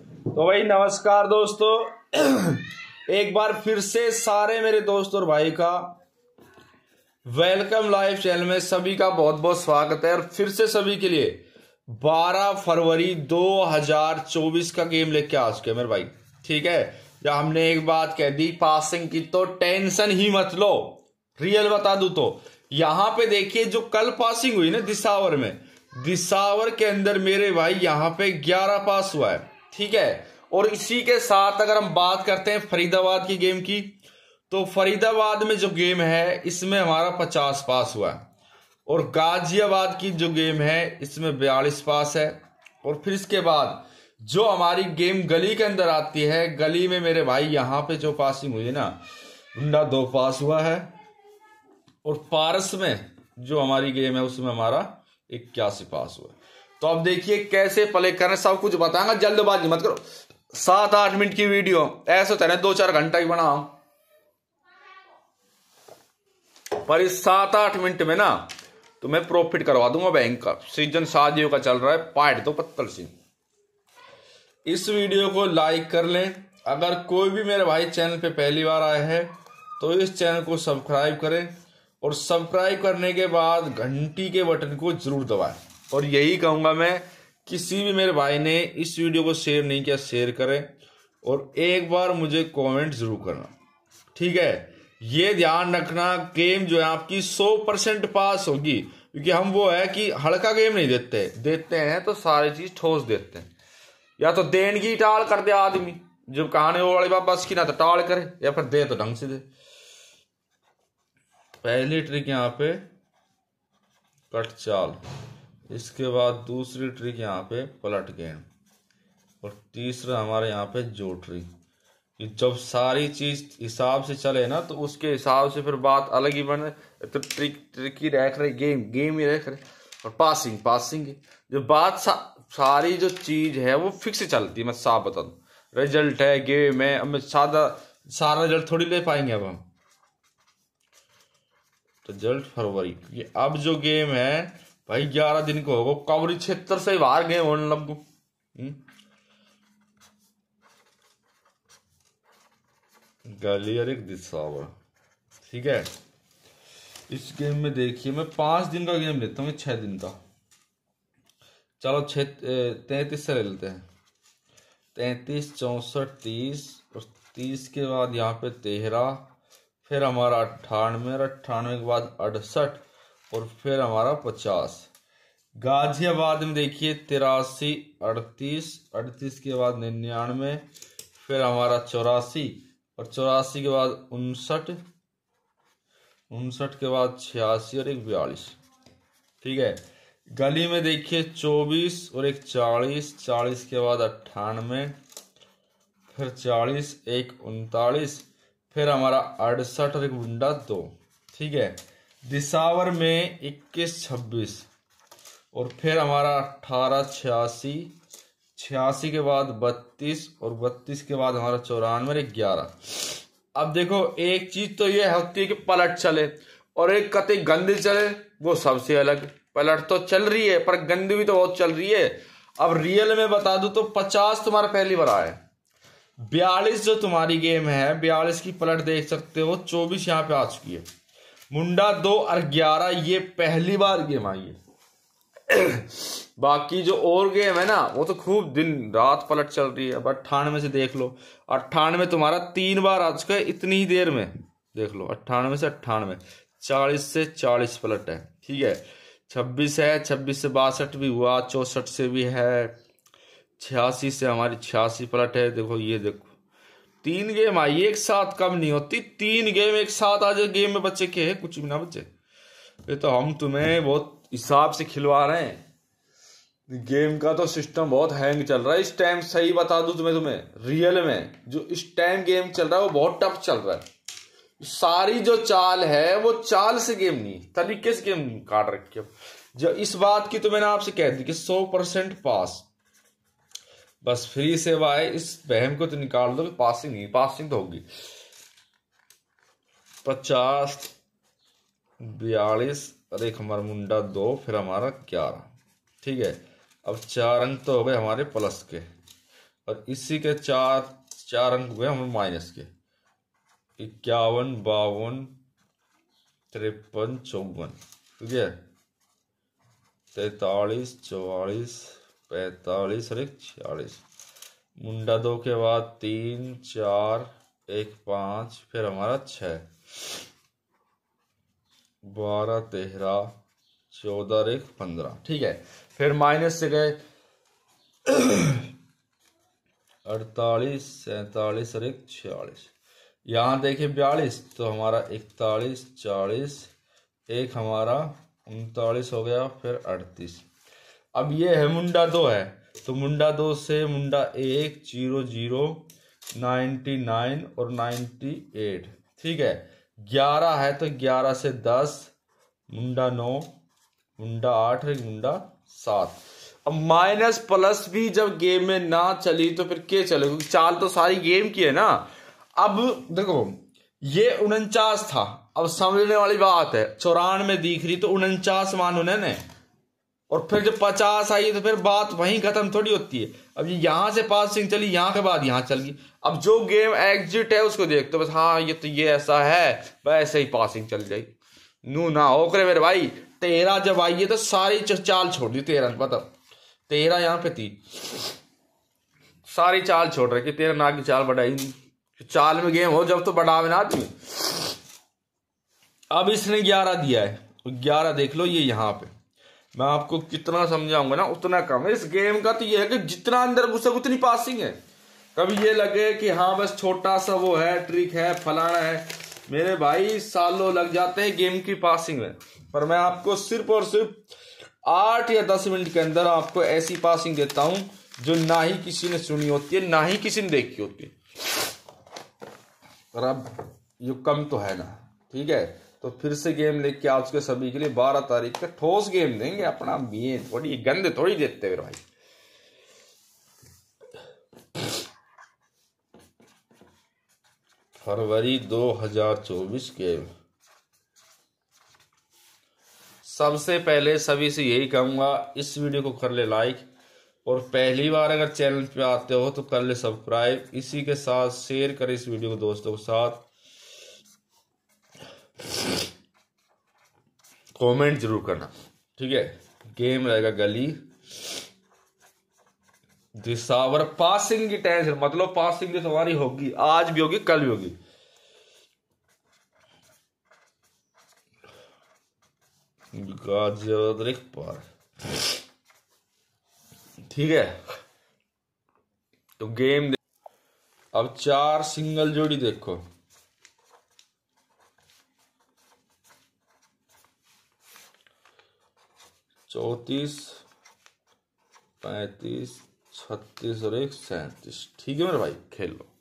तो भाई नमस्कार दोस्तों एक बार फिर से सारे मेरे दोस्त और भाई का वेलकम लाइव चैनल में सभी का बहुत बहुत स्वागत है और फिर से सभी के लिए 12 फरवरी 2024 का गेम लेके आ चुके मेरे भाई ठीक है जब हमने एक बात कह दी पासिंग की तो टेंशन ही मत लो रियल बता दू तो यहां पे देखिए जो कल पासिंग हुई ना दिसावर में दिसावर के अंदर मेरे भाई यहां पे 11 पास हुआ है ठीक है और इसी के साथ अगर हम बात करते हैं फरीदाबाद की गेम की तो फरीदाबाद में जो गेम है इसमें हमारा पचास पास हुआ और गाजियाबाद की जो गेम है इसमें बयालीस पास है और फिर इसके बाद जो हमारी गेम गली के अंदर आती है गली में मेरे भाई यहाँ पे जो पासिंग हुई ना गुंडा दो पास हुआ है और पारस में जो हमारी गेम है उसमें हमारा इक्यासी पास हुआ तो अब देखिए कैसे प्ले करें सब कुछ बताऊंगा जल्दबाजी मत करो सात आठ मिनट की वीडियो ऐसे होता है ना दो चार घंटा की बनाओ पर इस सात आठ मिनट में ना तो मैं प्रॉफिट करवा दूंगा बैंक का सीजन शादियों का चल रहा है पार्ट दो पत्तल सिंह इस वीडियो को लाइक कर लें अगर कोई भी मेरे भाई चैनल पे पहली बार आया है तो इस चैनल को सब्सक्राइब करें और सब्सक्राइब करने के बाद घंटी के बटन को जरूर दबाएं और यही कहूँगा मैं किसी भी मेरे भाई ने इस वीडियो को शेयर नहीं किया शेयर करें और एक बार मुझे कमेंट ज़रूर करना ठीक है ये ध्यान रखना गेम जो है आपकी 100 परसेंट पास होगी क्योंकि हम वो है कि हल्का गेम नहीं देते देते हैं तो सारी चीज़ ठोस देते हैं या तो देन की टाल कर दे आदमी जब कहानी वो वाली बात बस की ना तो टाल करे या फिर दे तो ढंग से दे पहली ट्रिक यहां पे कट चाल इसके बाद दूसरी ट्रिक यहाँ पे पलट गेंद और तीसरा हमारे यहाँ पे जो ट्रिक कि जब सारी चीज हिसाब से चले ना तो उसके हिसाब से फिर बात अलग ही बन तो ट्रिक ट्रिक ही रह रही गेम गेम ही रह रहे और पासिंग पासिंग जो बात सा, सारी जो चीज है वो फिक्स चलती है मैं साफ बता दू रिजल्ट है गेम है अब सादा सारा रिजल्ट थोड़ी ले पाएंगे अब हम रिजल्ट तो फरवरी अब जो गेम है भाई ग्यारह दिन को होगा कवरी क्षेत्र से बाहर गए होने लग हम्म। गालियर एक दिशा ठीक है इस गेम में देखिए मैं पांच दिन का गेम लेता हूँ छह दिन का चलो छ तैतीस से ले लेते हैं तैतीस चौसठ तीस और तीस के बाद यहाँ पे तेरह फिर हमारा अट्ठानवे और अट्ठानवे के बाद अड़सठ और फिर हमारा पचास गाजियाबाद में देखिए तिरासी अड़तीस अड़तीस के बाद निन्यानवे फिर हमारा चौरासी और चौरासी के बाद उनसठ उनसठ के बाद छियासी और एक बयालीस ठीक है गली में देखिए चौबीस और एक चालीस चालीस के बाद अट्ठानवे फिर चालीस एक उनतालीस फिर हमारा अड़सठ और एक गुंडा दो ठीक है दिसावर में इक्कीस छब्बीस और फिर हमारा अट्ठारह छियासी छियासी के बाद बत्तीस और बत्तीस के बाद हमारा चौरानवे ग्यारह अब देखो एक चीज तो यह होती है कि पलट चले और एक कते गंदी चले वो सबसे अलग पलट तो चल रही है पर गंदी भी तो बहुत चल रही है अब रियल में बता दू तो पचास तुम्हारा पहली बार आए बयालीस जो तुम्हारी गेम है बयालीस की पलट देख सकते हो चौबीस यहाँ पे आ चुकी है मुंडा दो और ग्यारह ये पहली बार गेम आई है बाकी जो और गेम है ना वो तो खूब दिन रात पलट चल रही है अब अट्ठानवे से देख लो अट्ठानवे तुम्हारा तीन बार आ चुका है इतनी ही देर में देख लो अट्ठानवे से अट्ठानवे चालीस से चालीस पलट है ठीक है छब्बीस है छब्बीस से बासठ भी हुआ चौसठ से भी है छियासी से हमारी छियासी पलट है देखो ये देखो तीन गेम आई एक साथ कम नहीं होती तीन गेम एक साथ आज गेम में बच्चे के है कुछ भी ना बच्चे ये तो हम तुम्हें बहुत हिसाब से खिलवा रहे हैं गेम का तो सिस्टम बहुत हैंग चल रहा है इस टाइम सही बता दू तुम्हें तुम्हें रियल में जो इस टाइम गेम चल रहा है वो बहुत टफ चल रहा है सारी जो चाल है वो चाल से गेम नहीं तरीके से गेम काट रखी जो इस बात की तो मैंने आपसे कह दी कि सौ परसेंट पास बस फ्री सेवा है इस बहम को तो निकाल दो पासिंग नहीं पासिंग तो होगी पचास बयालीस और एक हमारा मुंडा दो फिर हमारा ग्यारह ठीक है अब चार अंक तो हो गए हमारे प्लस के और इसी के चार चार अंक हुए हमारे माइनस के इक्यावन बावन तिरपन चौवन ठीक है तैतालीस चौवालीस पैतालीस और एक छियालीस मुंडा दो के बाद तीन चार एक पाँच फिर हमारा छ बारह तेरह चौदह एक पंद्रह ठीक है फिर माइनस से गए अड़तालीस सैतालीस और एक छियालीस यहाँ देखिए बयालीस तो हमारा इकतालीस चालीस एक हमारा उनतालीस हो गया फिर अड़तीस अब ये है मुंडा दो है तो मुंडा दो से मुंडा एक जीरो जीरो नाइन्टी नाइन और नाइन्टी एट ठीक है ग्यारह है तो ग्यारह से दस मुंडा नौ मुंडा आठ और मुंडा सात अब माइनस प्लस भी जब गेम में ना चली तो फिर क्या चले क्योंकि चाल तो सारी गेम की है ना अब देखो ये उनचास था अब समझने वाली बात है चौरानवे दिख रही तो उनचास मान उन्होंने और फिर जब पचास आई तो फिर बात वहीं खत्म थोड़ी होती है अब ये यहाँ से पासिंग चली यहाँ के बाद यहाँ चल गई अब जो गेम एग्जिट है उसको देख तो बस हाँ ये तो ये ऐसा है वैसे ही पासिंग चल जाएगी नू ना ओकरे मेरे भाई तेरा जब आई है तो सारी चाल छोड़ दी तेरह पता मतलब। तेरा यहाँ पे थी सारी चाल छोड़ रखी तेरह ना की चाल बढ़ाई चाल में गेम हो जब तो बढ़ावे ना आदमी अब इसने ग्यारह दिया है ग्यारह देख लो ये यहाँ पे मैं आपको कितना समझाऊंगा ना उतना कम है इस गेम का तो ये है कि जितना अंदर घुसे उतनी पासिंग है कभी ये लगे कि हाँ बस छोटा सा वो है ट्रिक है फलाना है मेरे भाई सालों लग जाते हैं गेम की पासिंग में पर मैं आपको सिर्फ और सिर्फ आठ या दस मिनट के अंदर आपको ऐसी पासिंग देता हूं जो ना ही किसी ने सुनी होती है ना ही किसी ने देखी होती है पर अब ये कम तो है ना ठीक है तो फिर से गेम लेके आज के सभी के लिए बारह तारीख तक ठोस गेम देंगे अपना ये थोड़ी गंद थोड़ी देते हुए भाई फरवरी 2024 के सबसे पहले सभी से यही कहूंगा इस वीडियो को कर ले लाइक और पहली बार अगर चैनल पे आते हो तो कर ले सब्सक्राइब इसी के साथ शेयर करें इस वीडियो को दोस्तों के साथ कमेंट जरूर करना ठीक है गेम रहेगा गली दिसावर पासिंग की टेंशन मतलब पासिंग की सवारी होगी आज भी होगी कल भी होगी पर ठीक है तो गेम अब चार सिंगल जोड़ी देखो चौंतीस पैंतीस छत्तीस और एक सैंतीस ठीक है मेरे भाई खेल लो